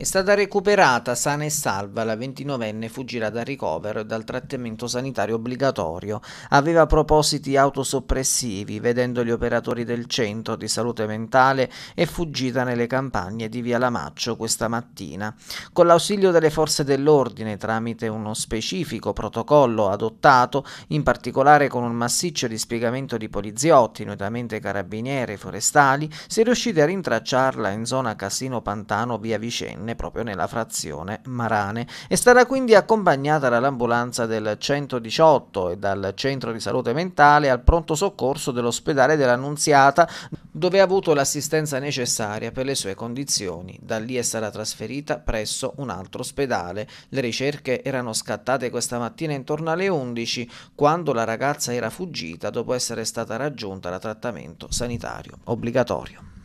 È stata recuperata sana e salva, la 29enne fuggita dal ricovero e dal trattamento sanitario obbligatorio. Aveva propositi autosoppressivi, vedendo gli operatori del centro di salute mentale e fuggita nelle campagne di Via Lamaccio questa mattina. Con l'ausilio delle forze dell'ordine, tramite uno specifico protocollo adottato, in particolare con un massiccio dispiegamento di poliziotti, notammente carabinieri e forestali, si è riusciti a rintracciarla in zona Casino Pantano via Vicenne Marane, proprio nella frazione Marane, e sarà quindi accompagnata dall'ambulanza del 118 e dal centro di salute mentale al pronto soccorso dell'ospedale dell'Annunziata, dove ha avuto l'assistenza necessaria per le sue condizioni. Da lì è stata trasferita presso un altro ospedale. Le ricerche erano scattate questa mattina intorno alle 11, quando la ragazza era fuggita dopo essere stata raggiunta da trattamento sanitario obbligatorio.